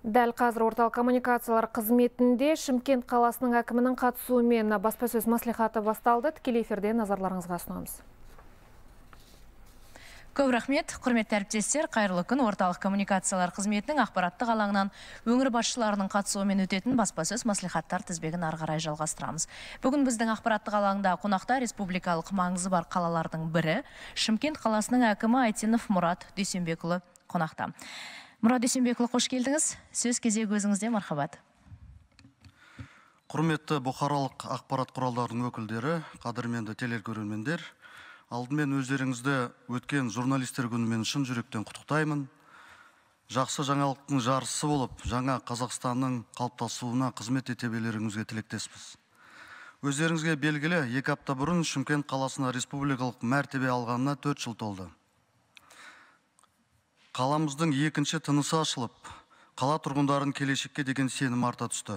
Дәл қазір орталық коммуникациялар қызметінде Шымкент қаласының әкімінің қатысуымен баспасөз мәслихаты басталды. Тікелей эфирде назарларыңызға ұсынамыз. Көп рахмет, құрметті әріптестер, қайырлы күн орталық коммуникациялар қызметінің ақпараттық алаңынан өңір басшыларының қатысуымен өтетін баспасөз мәслихаттар тізбегін ары қарай жалғастырамыз. Бүгін біздің ақпараттық алаңда қонақта республикалық маңызы бар қалалардың бірі Шымкент қаласының әкімі Айтенов Мұрат Дүйсенбекұлы қонақта мұрат дүйсенбекұлы қош келдіңіз сөз кезегі өзіңізде мархабат құрметті бұқаралық ақпарат құралдарының өкілдері қадірменді телекөрермендер алдымен өздеріңізді өткен журналистер күнімен шын жүректен құттықтаймын жақсы жаңалықтың жарысы болып жаңа қазақстанның қалыптасуына қызмет ете берулеріңізге тілектеспіз өздеріңізге белгілі екі апта бұрын шымкент қаласына республикалық мәртебе алғанына төрт жыл толды қаламыздың екінші тынысы ашылып қала тұрғындарын келешекке деген сенім арта түсті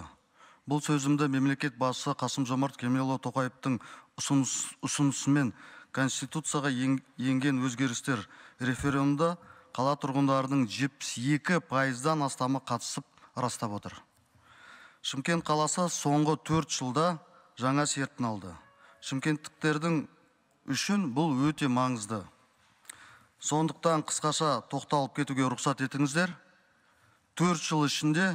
бұл сөзімді мемлекет басшысы қасым жомарт кемелұлы тоқаевтың ұсынысымен конституцияға енген өзгерістер референдумда қала тұрғындарының 72 пайыздан астамы қатысып растап отыр шымкент қаласы соңғы төрт жылда жаңа серпін алды шымкенттіктердің үшін бұл өте маңызды сондықтан қысқаша тоқталып кетуге рұқсат етіңіздер төрт жыл ішінде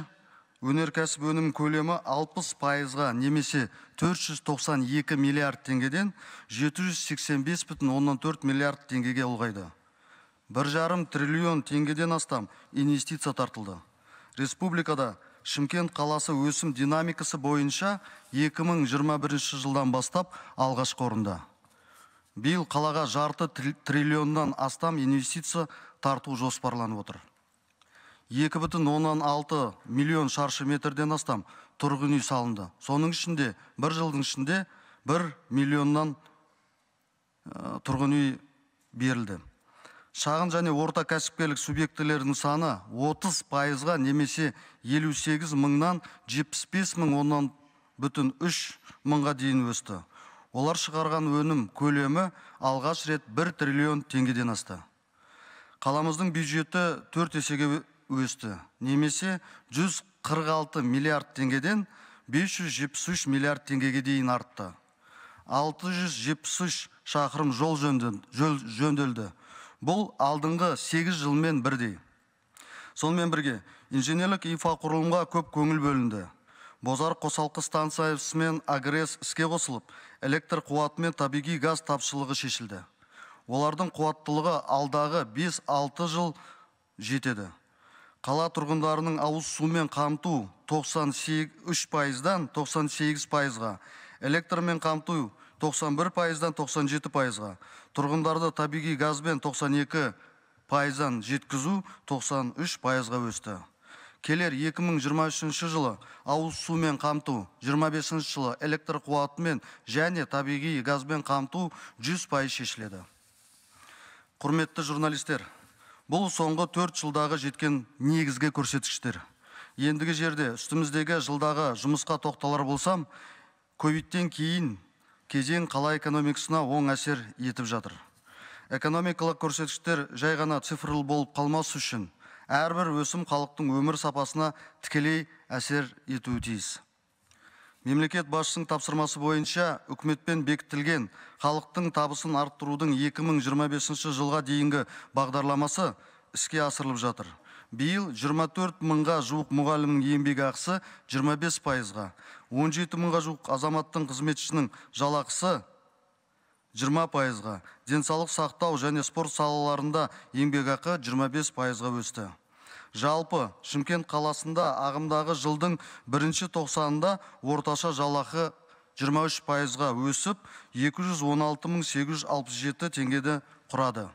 өнеркәсіп өнім көлемі 60 пайызға немесе 492 миллиард теңгеден 785,4 миллиард теңгеге ұлғайды. Бір жарым триллион теңгеден астам инвестиция тартылды. Республикада Шымкент қаласы өсім динамикасы бойынша 2021 жылдан бастап алғаш қорында биыл қалаға жарты триллионнан астам инвестиция тарту жоспарланып отыр 2,6 миллион шаршы метрден астам тұрғын үй салынды соның ішінде бір жылдың ішінде бір миллионнан ә, тұрғын үй берілді шағын және орта кәсіпкерлік субъектілерінің саны 30 пайызға немесе 58 мыңнан 75 мың оннан бүтін үш мыңға дейін өсті олар шығарған өнім көлемі алғаш рет 1 триллион теңгеден асты қаламыздың бюджеті төрт есеге өсті немесе 146 миллиард теңгеден 573 миллиард теңгеге дейін артты 673 шақырым жол жөнделді бұл алдыңғы 8 жылмен бірдей сонымен бірге инженерлік инфрақұрылымға көп көңіл бөлінді бозар қосалқы станциясымен мен іске қосылып электр қуаты мен табиғи газ тапшылығы шешілді олардың қуаттылығы алдағы 5-6 жыл жетеді қала тұрғындарының ауыз сумен қамту 93 пайыздан 98 пайызға электрмен қамту 91 пайыздан 97 пайызға тұрғындарды табиғи газбен 92 пайыздан жеткізу 93 ға өсті келер 2023 жылы ауыз сумен қамту 25 жылы электр қуатымен және табиғи газбен қамту 100% шешіледі құрметті журналистер бұл соңғы төрт жылдағы жеткен негізгі көрсеткіштер ендігі жерде үстіміздегі жылдағы жұмысқа тоқталар болсам ковидтен кейін кезең қала экономикасына оң әсер етіп жатыр экономикалық көрсеткіштер жай ғана цифрлы болып қалмас үшін әрбір өсім халықтың өмір сапасына тікелей әсер етуі тиіс мемлекет басшысының тапсырмасы бойынша үкіметпен бекітілген халықтың табысын арттырудың 2025 жылға дейінгі бағдарламасы іске асырылып жатыр биыл 24 мыңға жуық мұғалімнің еңбегі ақысы 25 пайызға 17 мыңға жуық азаматтың қызметшінің жалақысы 20 пайызға денсаулық сақтау және спорт салаларында еңбекақы 25 пайызға өсті жалпы шымкент қаласында ағымдағы жылдың бірінші тоқсанында орташа жалақы 23 пайызға өсіп 216.867 теңгеді құрады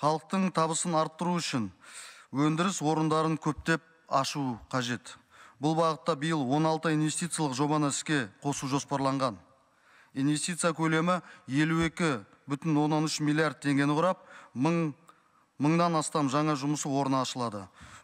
халықтың табысын арттыру үшін өндіріс орындарын көптеп ашу қажет бұл бағытта биыл 16 инвестициялық жобаны іске қосу жоспарланған инвестиция көлемі 52 бүтін оннан үш миллиард теңгені құрап мың мыңнан астам жаңа жұмыс орны ашылады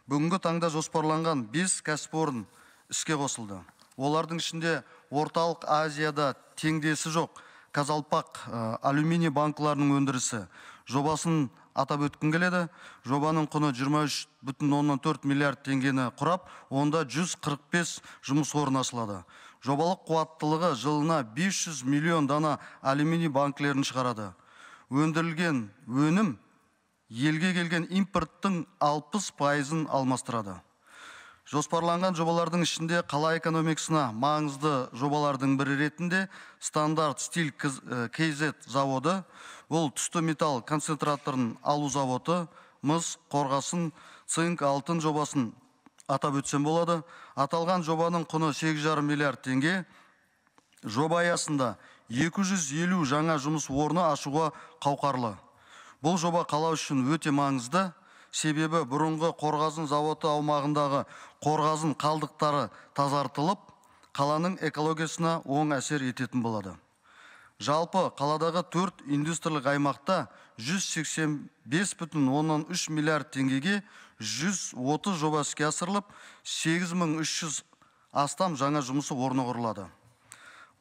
бүгінгі таңда жоспарланған бес кәсіпорын іске қосылды олардың ішінде орталық азияда теңдесі жоқ қазалпақ ә, э, алюминий банкларының өндірісі жобасын атап өткім келеді жобаның құны 23 бүтін оннан төрт миллиард теңгені құрап онда 145 жұмыс орны ашылады жобалық қуаттылығы жылына 500 миллион дана алюминий банкілерін шығарады өндірілген өнім елге келген импорттың 60 пайызын алмастырады жоспарланған жобалардың ішінде қала экономикасына маңызды жобалардың бірі ретінде стандарт стиль kz э, заводы ол түсті металл концентраторын алу заводы мыс қорғасын цинк алтын жобасын атап өтсем болады аталған жобаның құны 8,5 миллиард теңге жоба аясында 250 жаңа жұмыс орны ашуға қауқарлы бұл жоба қала үшін өте маңызды себебі бұрынғы қорғазын зауыты аумағындағы қорғазын қалдықтары тазартылып қаланың экологиясына оң әсер ететін болады жалпы қаладағы төрт индустриялық аймақта 185 бүтін миллиард теңгеге 130 жоба іске асырылып 8300 астам жаңа жұмысы орны құрылады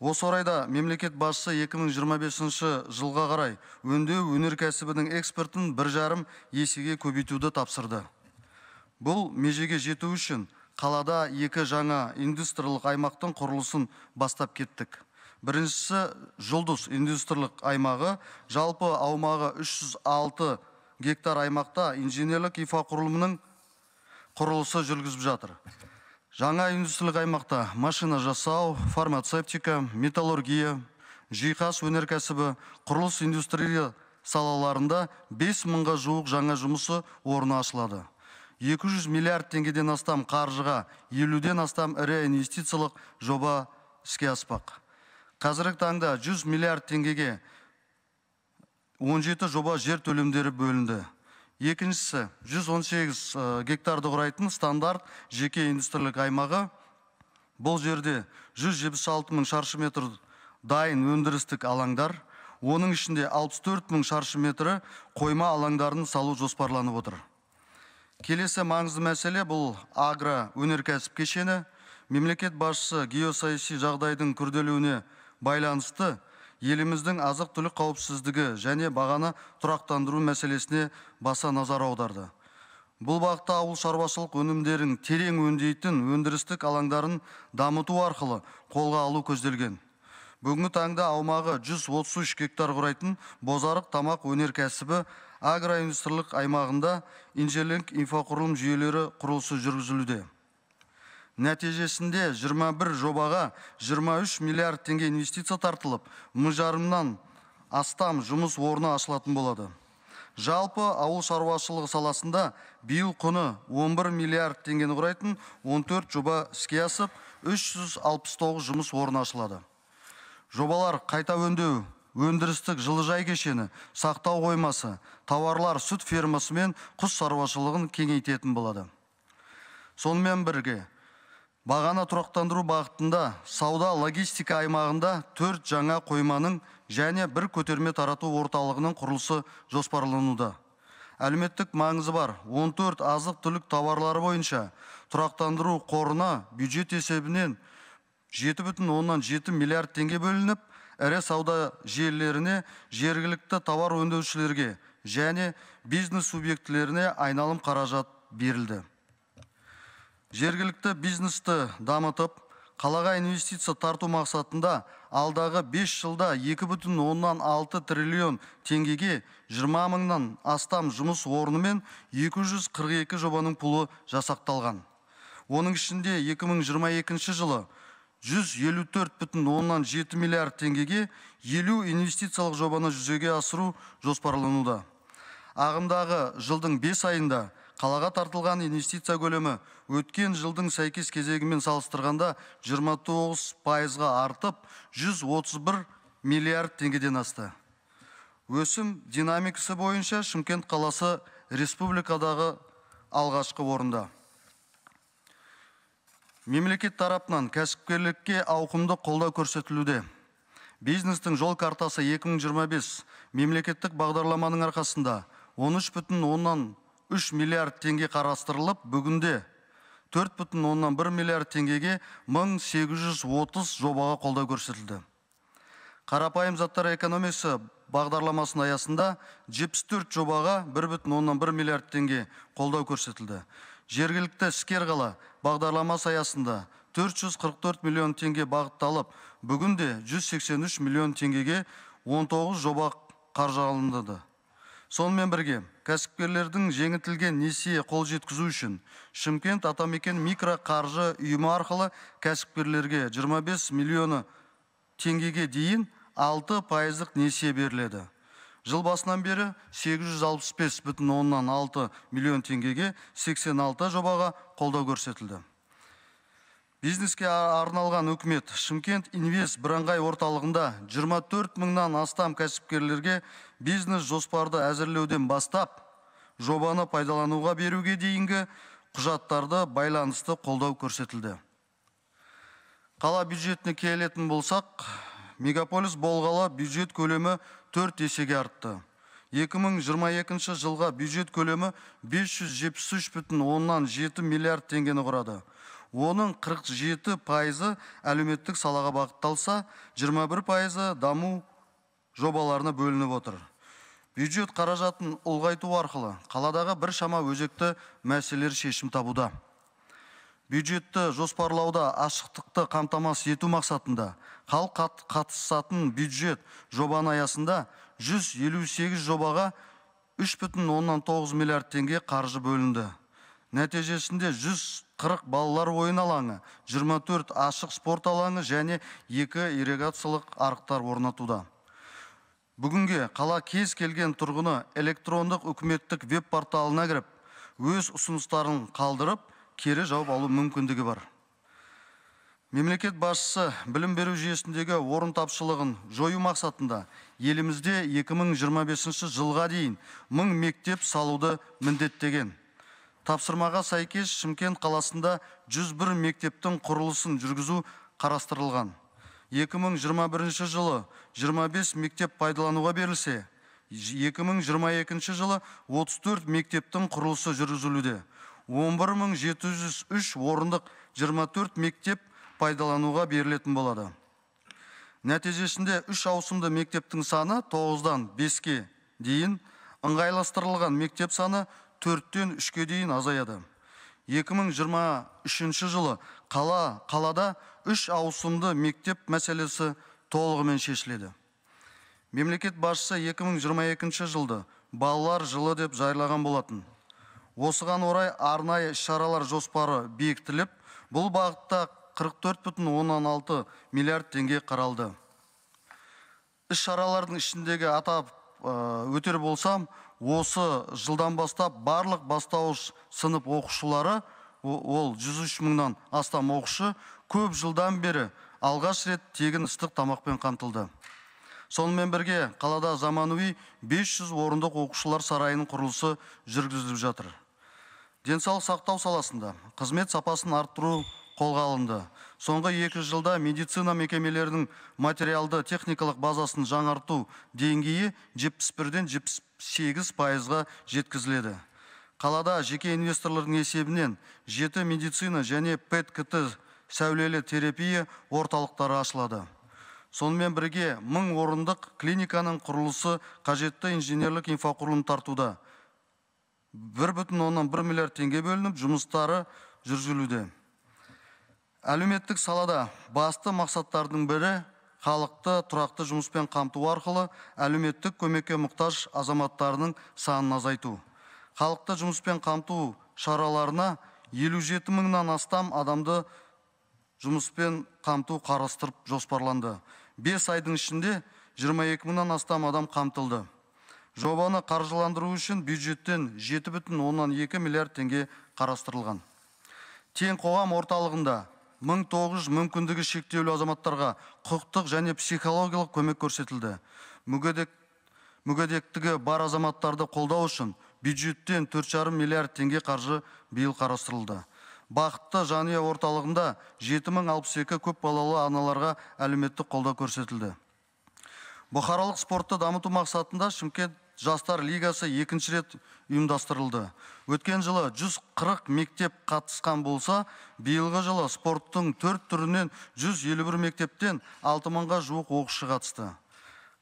осы орайда мемлекет басшысы 2025 жылға қарай өңдеу өнеркәсібінің экспортын бір жарым есеге көбейтуді тапсырды бұл межеге жету үшін қалада екі жаңа индустриялық аймақтың құрылысын бастап кеттік біріншісі жұлдыз индустриялық аймағы жалпы аумағы 306 гектар аймақта инженерлік инфрақұрылымның құрылысы жүргізіп жатыр жаңа индустриялық аймақта машина жасау фармацевтика металлургия жиһаз өнеркәсібі құрылыс индустрия салаларында 5 мыңға жуық жаңа жұмысы орны ашылады 200 миллиард теңгеден астам қаржыға 50 астам ірі инвестициялық жоба іске аспақ қазіргі таңда 100 миллиард теңгеге 17 жоба жер төлемдері бөлінді екіншісі 118 гектарды құрайтын стандарт жеке индустриялық аймағы бұл жерде 176 мың шаршы метр дайын өндірістік алаңдар оның ішінде 64 мың шаршы метрі қойма алаңдарын салу жоспарланып отыр келесі маңызды мәселе бұл агро өнеркәсіп кешені мемлекет басшысы геосаяси жағдайдың күрделеуіне байланысты еліміздің азық түлік қауіпсіздігі және бағаны тұрақтандыру мәселесіне баса назар аударды бұл бағытта ауыл шаруашылық өнімдерін терең өңдейтін өндірістік алаңдарын дамыту арқылы қолға алу көзделген бүгінгі таңда аумағы 133 гектар құрайтын бозарық тамақ өнеркәсібі агроиндустриялық аймағында инжелік инфрақұрылым жүйелері құрылысы жүргізілуде нәтижесінде 21 жобаға 23 миллиард теңге инвестиция тартылып мың жарымнан астам жұмыс орны ашылатын болады жалпы ауыл шаруашылығы саласында биыл құны 11 миллиард теңгені құрайтын 14 жоба іске асып 369 жұмыс орны ашылады жобалар қайта өңдеу өндірістік жылыжай кешені сақтау қоймасы тауарлар сүт фермасы мен құс шаруашылығын кеңейтетін болады сонымен бірге Бағана тұрақтандыру бағытында сауда логистика аймағында төрт жаңа қойманың және бір көтерме тарату орталығының құрылысы жоспарлануда әлеуметтік маңызы бар 14 азық түлік тауарлары бойынша тұрақтандыру қорына бюджет есебінен 7,7 миллиард теңге бөлініп ірі сауда желілеріне жергілікті тауар өндірушілерге және бизнес субъектілеріне айналым қаражат берілді жергілікті бизнесті дамытып қалаға инвестиция тарту мақсатында алдағы 5 жылда 2,6 триллион теңгеге 20 мыңнан астам жұмыс орны мен 242 жобаның пұлы жасақталған оның ішінде 2022 жылы 154,7 миллиард теңгеге 50 инвестициялық жобаны жүзеге асыру жоспарлануда. Ағымдағы жылдың 5 айында қалаға тартылған инвестиция көлемі өткен жылдың сәйкес кезегімен салыстырғанда 29 пайызға артып 131 миллиард теңгеден асты өсім динамикасы бойынша шымкент қаласы республикадағы алғашқы орында мемлекет тарапынан кәсіпкерлікке ауқымды қолдау көрсетілуде бизнестің жол картасы 2025 мемлекеттік бағдарламаның арқасында 13 бүтін оннан 3 миллиард теңге қарастырылып бүгінде 4,1 миллиард теңгеге 1830 жобаға қолдау көрсетілді қарапайым заттар экономиясы бағдарламасын аясында 74 жобаға 1,1 миллиард теңге қолдау көрсетілді жергілікті іскер қала бағдарламасы аясында 444 миллион теңге бағытталып бүгінде 183 миллион теңгеге 19 жоба қаржы сонымен бірге кәсіпкерлердің жеңілтілген несие қол жеткізу үшін шымкент атамекен микроқаржы ұйымы арқылы кәсіпкерлерге 25 миллионы теңгеге дейін 6 пайыздық несие беріледі жыл басынан бері 865 бүтін оннан алты миллион теңгеге 86 жобаға қолдау көрсетілді бизнеске арналған үкімет шымкент инвест бірыңғай орталығында 24 мыңнан астам кәсіпкерлерге бизнес жоспарды әзірлеуден бастап жобаны пайдалануға беруге дейінгі құжаттарды байланысты қолдау көрсетілді қала бюджетіне келетін болсақ мегаполис болғала бюджет көлемі 4 есеге артты 2022 жылға бюджет көлемі 573 бүтін оннан миллиард теңгені құрады оның 47 пайызы әлеуметтік салаға бағытталса 21 пайызы даму жобаларына бөлініп отыр бюджет қаражатын ұлғайту арқылы қаладағы бір шама өзекті мәселелер шешім табуда бюджетті жоспарлауда ашықтықты қамтамасыз ету мақсатында халық қатысатын бюджет жобаны аясында 158 жобаға 3,9 миллиард теңге қаржы бөлінді нәтижесінде 100 40 балалар ойын алаңы, 24 ашық спорт алаңы және екі ирригациялық арықтар орнатуда. Бүгінге қала кез келген тұрғыны электрондық үкіметтік веб порталына кіріп, өз ұсыныстарын қалдырып, кері жауап алу мүмкіндігі бар. Мемлекет басшысы білім беру жүйесіндегі орын тапшылығын жою мақсатында елімізде 2025 жылға дейін 1000 мектеп салуды міндеттеген тапсырмаға сәйкес шымкент қаласында 101 мектептің құрылысын жүргізу қарастырылған 2021 жылы 25 мектеп пайдалануға берілсе 2022 жылы 34 мектептің құрылысы жүргізілуде 11703 орындық 24 мектеп пайдалануға берілетін болады нәтижесінде 3 ауысымды мектептің саны 9-дан 5-ке дейін ыңғайластырылған мектеп саны төрттен үшке дейін азаяды 2023 жылы қала қалада үш ауысымды мектеп мәселесі толығымен шешіледі мемлекет басшысы 2022 жылды балалар жылы деп жайлаған болатын осыған орай арнайы шаралар жоспары бекітіліп бұл бағытта 44,16 миллиард теңге қаралды іс шаралардың ішіндегі атап өтер болсам осы жылдан бастап барлық бастауыш сынып оқушылары ол 103 үш мыңнан астам оқушы көп жылдан бері алғаш рет тегін ыстық тамақпен қамтылды сонымен бірге қалада заманауи 500 орындық оқушылар сарайының құрылысы жүргізіліп жатыр денсаулық сақтау саласында қызмет сапасын арттыру қолға алынды соңғы екі жылда медицина мекемелерінің материалды техникалық базасын жаңарту деңгейі жетпіс бірден жетпіс сегіз пайызға жеткізіледі қалада жеке инвесторлардың есебінен жеті медицина және пэт кт сәулелі терапия орталықтары ашылады сонымен бірге мың орындық клиниканың құрылысы қажетті инженерлік инфрақұрылым тартуда бір бүтін оннан бір миллиард теңге бөлініп жұмыстары жүргізілуде әлеуметтік салада басты мақсаттардың бірі халықты тұрақты жұмыспен қамту арқылы әлеуметтік көмекке мұқтаж азаматтарының санын азайту халықты жұмыспен қамту шараларына елу жеті мыңнан астам адамды жұмыспен қамту қарастырып жоспарланды бес айдың ішінде жиырма екі мыңнан астам адам қамтылды жобаны қаржыландыру үшін бюджеттен жеті бүтін оннан екі миллиард теңге қарастырылған тең қоғам орталығында мың тоғыз жүз мүмкіндігі шектеулі азаматтарға құқықтық және психологиялық көмек көрсетілді мүгедек мүгедектігі бар азаматтарды қолдау үшін бюджеттен төрт миллиард теңге қаржы биыл қарастырылды бақытты жанұя орталығында жеті мың алпыс екі көпбалалы аналарға әлеуметтік қолдау көрсетілді бұқаралық спортты дамыту мақсатында шымкент жастар лигасы екінші рет ұйымдастырылды өткен жылы 140 мектеп қатысқан болса биылғы жылы спорттың төрт түрінен 151 мектептен алты мыңға жуық оқушы қатысты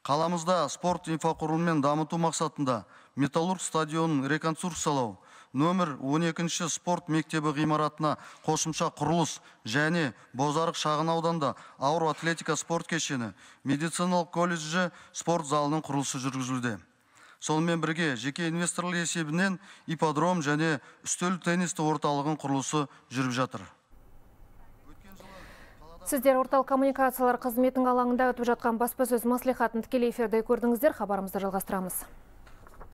қаламызда спорт инфрақұрылымын дамыту мақсатында металлург стадионын реконструкциялау нөмір 12-ші спорт мектебі ғимаратына қосымша құрылыс және бозарық шағын ауданда ауыр атлетика спорт кешені медициналық колледжі спорт залының құрылысы жүргізілуде сонымен бірге жеке инвесторлар есебінен ипподром және үстел теннисті орталығын құрылысы жүріп жатыр Сіздер орталық коммуникациялар қызметінің алаңында өтіп жатқан баспасөз мәслихатын тікелей эфирде көрдіңіздер. Хабарымызды жалғастырамыз.